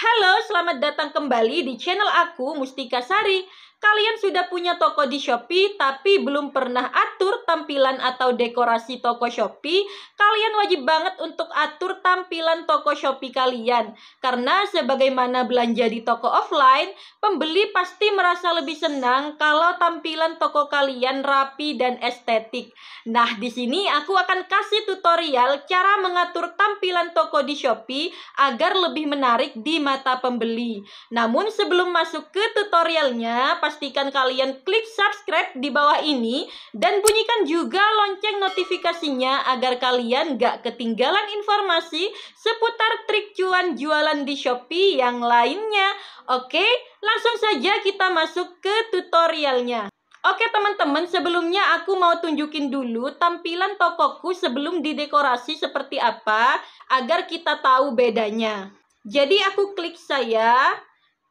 Halo, selamat datang kembali di channel aku Mustika Sari. Kalian sudah punya toko di Shopee tapi belum pernah atur tampilan atau dekorasi toko Shopee, kalian wajib banget untuk atur tampilan toko Shopee kalian. Karena sebagaimana belanja di toko offline, pembeli pasti merasa lebih senang kalau tampilan toko kalian rapi dan estetik. Nah, di sini aku akan kasih tutorial cara mengatur tampilan toko di Shopee agar lebih menarik di mata pembeli. Namun sebelum masuk ke tutorialnya, pastikan kalian klik subscribe di bawah ini dan bunyikan juga lonceng notifikasinya agar kalian gak ketinggalan informasi seputar trik cuan jualan di Shopee yang lainnya. Oke, langsung saja kita masuk ke tutorialnya. Oke teman-teman, sebelumnya aku mau tunjukin dulu tampilan tokoku sebelum didekorasi seperti apa agar kita tahu bedanya. Jadi aku klik saya,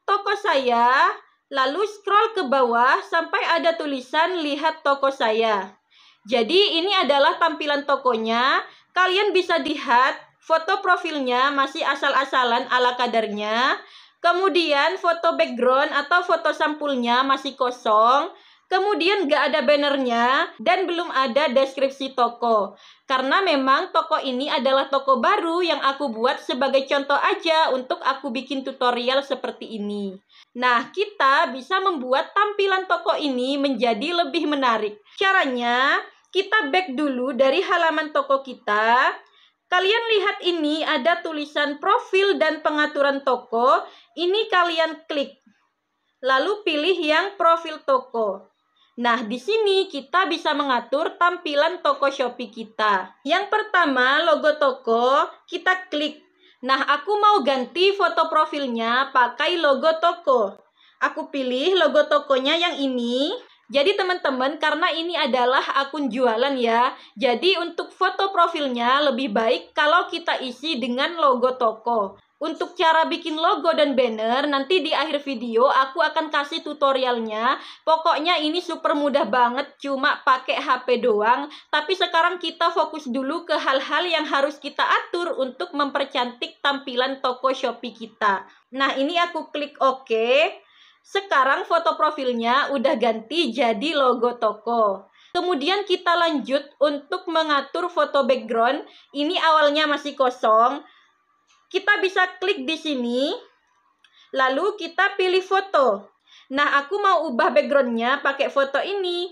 toko saya, Lalu scroll ke bawah sampai ada tulisan lihat toko saya. Jadi ini adalah tampilan tokonya. Kalian bisa lihat foto profilnya masih asal-asalan ala kadarnya. Kemudian foto background atau foto sampulnya masih kosong kemudian gak ada bannernya dan belum ada deskripsi toko. Karena memang toko ini adalah toko baru yang aku buat sebagai contoh aja untuk aku bikin tutorial seperti ini. Nah, kita bisa membuat tampilan toko ini menjadi lebih menarik. Caranya, kita back dulu dari halaman toko kita. Kalian lihat ini ada tulisan profil dan pengaturan toko. Ini kalian klik. Lalu pilih yang profil toko. Nah, di sini kita bisa mengatur tampilan toko Shopee kita. Yang pertama, logo toko, kita klik. Nah, aku mau ganti foto profilnya pakai logo toko. Aku pilih logo tokonya yang ini. Jadi teman-teman, karena ini adalah akun jualan ya, jadi untuk foto profilnya lebih baik kalau kita isi dengan logo toko. Untuk cara bikin logo dan banner, nanti di akhir video aku akan kasih tutorialnya. Pokoknya ini super mudah banget, cuma pakai HP doang. Tapi sekarang kita fokus dulu ke hal-hal yang harus kita atur untuk mempercantik tampilan toko Shopee kita. Nah, ini aku klik OK. Sekarang foto profilnya udah ganti jadi logo toko. Kemudian kita lanjut untuk mengatur foto background. Ini awalnya masih kosong, kita bisa klik di sini, lalu kita pilih foto. Nah, aku mau ubah backgroundnya pakai foto ini.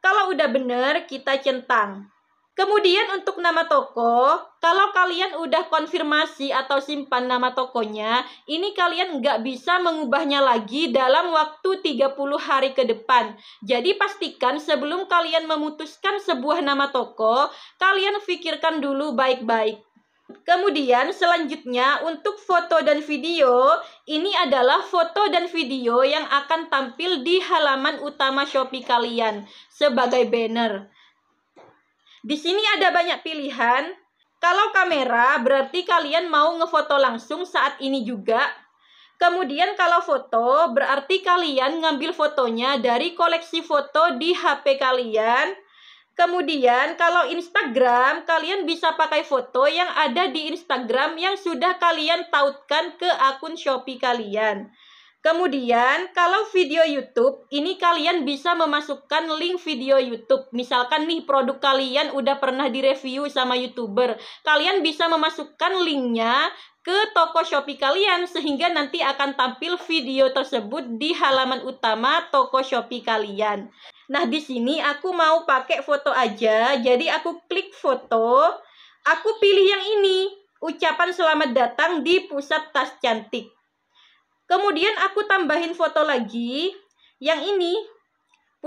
Kalau udah bener, kita centang. Kemudian untuk nama toko, kalau kalian udah konfirmasi atau simpan nama tokonya, ini kalian nggak bisa mengubahnya lagi dalam waktu 30 hari ke depan. Jadi pastikan sebelum kalian memutuskan sebuah nama toko, kalian pikirkan dulu baik-baik. Kemudian selanjutnya untuk foto dan video, ini adalah foto dan video yang akan tampil di halaman utama Shopee kalian sebagai banner. Di sini ada banyak pilihan. Kalau kamera berarti kalian mau ngefoto langsung saat ini juga. Kemudian kalau foto berarti kalian ngambil fotonya dari koleksi foto di HP kalian Kemudian kalau Instagram kalian bisa pakai foto yang ada di Instagram yang sudah kalian tautkan ke akun Shopee kalian. Kemudian kalau video YouTube ini kalian bisa memasukkan link video YouTube. Misalkan nih produk kalian udah pernah direview sama YouTuber. Kalian bisa memasukkan linknya ke toko Shopee kalian sehingga nanti akan tampil video tersebut di halaman utama toko Shopee kalian. Nah, di sini aku mau pakai foto aja. Jadi aku klik foto, aku pilih yang ini, ucapan selamat datang di pusat tas cantik. Kemudian aku tambahin foto lagi, yang ini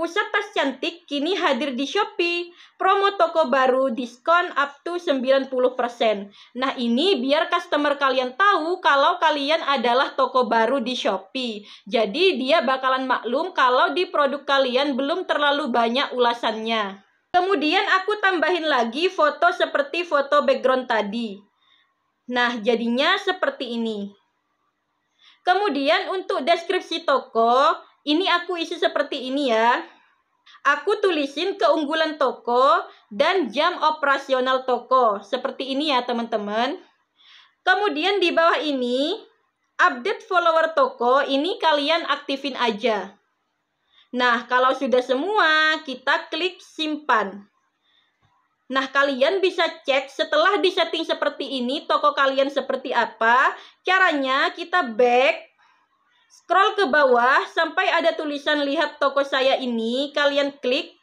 Pusat Tas Cantik kini hadir di Shopee. Promo toko baru diskon up to 90%. Nah, ini biar customer kalian tahu kalau kalian adalah toko baru di Shopee. Jadi, dia bakalan maklum kalau di produk kalian belum terlalu banyak ulasannya. Kemudian aku tambahin lagi foto seperti foto background tadi. Nah, jadinya seperti ini. Kemudian untuk deskripsi toko, ini aku isi seperti ini ya. Aku tulisin keunggulan toko dan jam operasional toko. Seperti ini ya teman-teman. Kemudian di bawah ini, update follower toko ini kalian aktifin aja. Nah, kalau sudah semua, kita klik simpan. Nah, kalian bisa cek setelah disetting seperti ini, toko kalian seperti apa. Caranya kita back, Scroll ke bawah sampai ada tulisan lihat toko saya ini, kalian klik.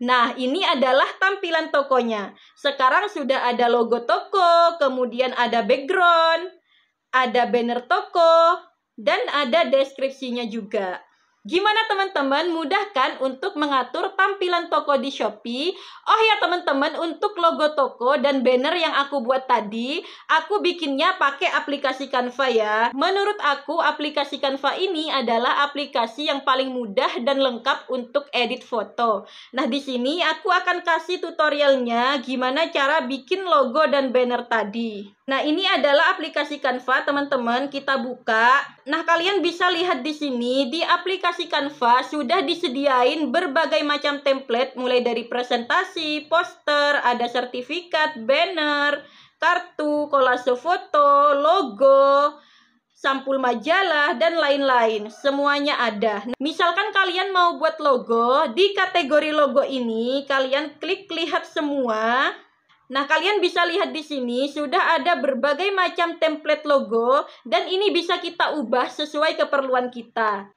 Nah, ini adalah tampilan tokonya. Sekarang sudah ada logo toko, kemudian ada background, ada banner toko, dan ada deskripsinya juga. Gimana teman-teman mudah kan untuk mengatur tampilan toko di Shopee? Oh ya teman-teman untuk logo toko dan banner yang aku buat tadi Aku bikinnya pakai aplikasi Canva ya Menurut aku aplikasi Canva ini adalah aplikasi yang paling mudah dan lengkap untuk edit foto Nah di sini aku akan kasih tutorialnya gimana cara bikin logo dan banner tadi Nah, ini adalah aplikasi Canva, teman-teman. Kita buka. Nah, kalian bisa lihat di sini, di aplikasi Canva sudah disediain berbagai macam template, mulai dari presentasi, poster, ada sertifikat, banner, kartu, kolase foto, logo, sampul majalah, dan lain-lain. Semuanya ada. Misalkan kalian mau buat logo, di kategori logo ini, kalian klik lihat semua. Nah, kalian bisa lihat di sini sudah ada berbagai macam template logo dan ini bisa kita ubah sesuai keperluan kita.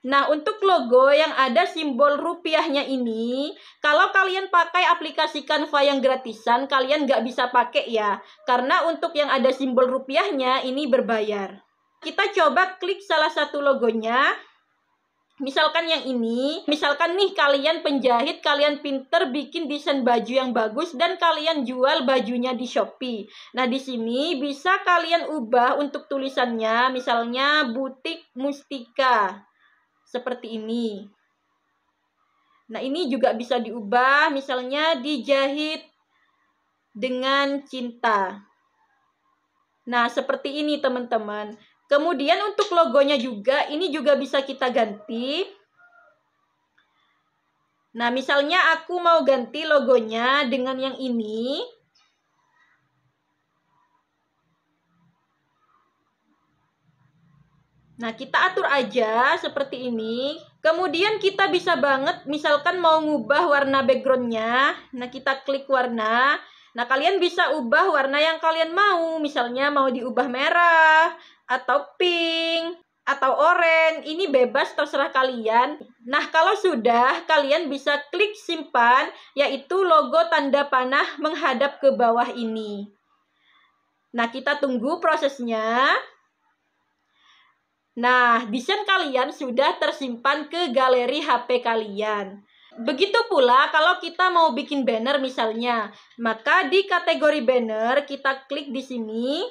Nah, untuk logo yang ada simbol rupiahnya ini, kalau kalian pakai aplikasi Canva yang gratisan, kalian nggak bisa pakai ya. Karena untuk yang ada simbol rupiahnya ini berbayar. Kita coba klik salah satu logonya. Misalkan yang ini, misalkan nih kalian penjahit, kalian pinter bikin desain baju yang bagus dan kalian jual bajunya di Shopee. Nah, di sini bisa kalian ubah untuk tulisannya, misalnya butik Mustika. Seperti ini. Nah, ini juga bisa diubah, misalnya dijahit dengan cinta. Nah, seperti ini teman-teman. Kemudian untuk logonya juga, ini juga bisa kita ganti. Nah, misalnya aku mau ganti logonya dengan yang ini. Nah, kita atur aja seperti ini. Kemudian kita bisa banget, misalkan mau ngubah warna backgroundnya. Nah, kita klik warna. Nah, kalian bisa ubah warna yang kalian mau. Misalnya mau diubah merah, atau pink, atau orange Ini bebas terserah kalian. Nah, kalau sudah, kalian bisa klik simpan, yaitu logo tanda panah menghadap ke bawah ini. Nah, kita tunggu prosesnya. Nah, desain kalian sudah tersimpan ke galeri HP kalian. Begitu pula kalau kita mau bikin banner misalnya, maka di kategori banner kita klik di sini.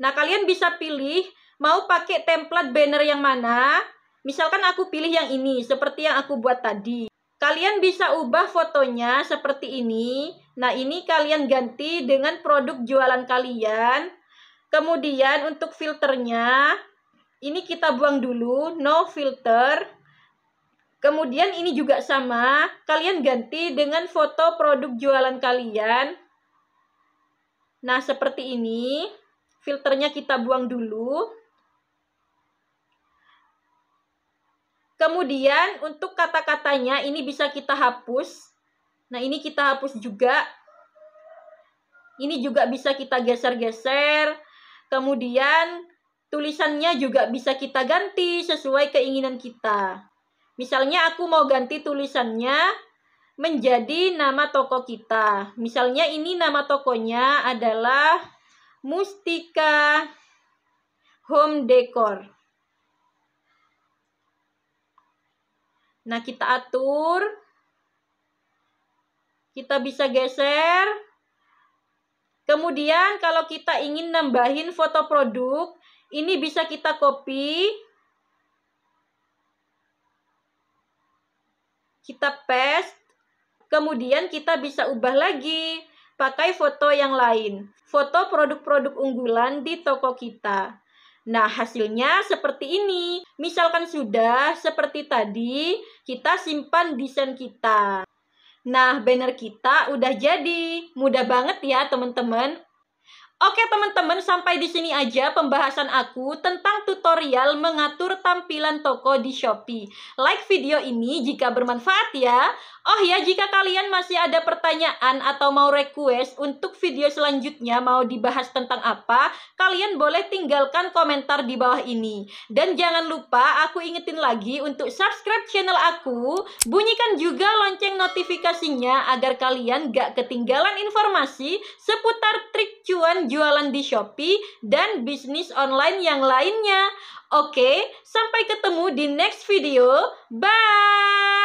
Nah, kalian bisa pilih mau pakai template banner yang mana. Misalkan aku pilih yang ini, seperti yang aku buat tadi. Kalian bisa ubah fotonya seperti ini. Nah, ini kalian ganti dengan produk jualan kalian. Kemudian untuk filternya, ini kita buang dulu, no filter. Kemudian ini juga sama, kalian ganti dengan foto produk jualan kalian. Nah, seperti ini. Filternya kita buang dulu. Kemudian untuk kata-katanya ini bisa kita hapus. Nah, ini kita hapus juga. Ini juga bisa kita geser-geser. Kemudian tulisannya juga bisa kita ganti sesuai keinginan kita. Misalnya aku mau ganti tulisannya menjadi nama toko kita. Misalnya ini nama tokonya adalah Mustika Home Decor. Nah, kita atur. Kita bisa geser. Kemudian kalau kita ingin nambahin foto produk, ini bisa kita copy kita paste, kemudian kita bisa ubah lagi pakai foto yang lain, foto produk-produk unggulan di toko kita. Nah, hasilnya seperti ini. Misalkan sudah seperti tadi, kita simpan desain kita. Nah, banner kita udah jadi. Mudah banget ya, teman-teman. Oke teman-teman, sampai di sini aja pembahasan aku tentang tutorial mengatur tampilan toko di Shopee. Like video ini jika bermanfaat ya. Oh ya, jika kalian masih ada pertanyaan atau mau request untuk video selanjutnya mau dibahas tentang apa, kalian boleh tinggalkan komentar di bawah ini. Dan jangan lupa aku ingetin lagi untuk subscribe channel aku, bunyikan juga lonceng notifikasinya agar kalian gak ketinggalan informasi seputar trik cuan jualan di Shopee dan bisnis online yang lainnya. Oke, sampai ketemu di next video. Bye!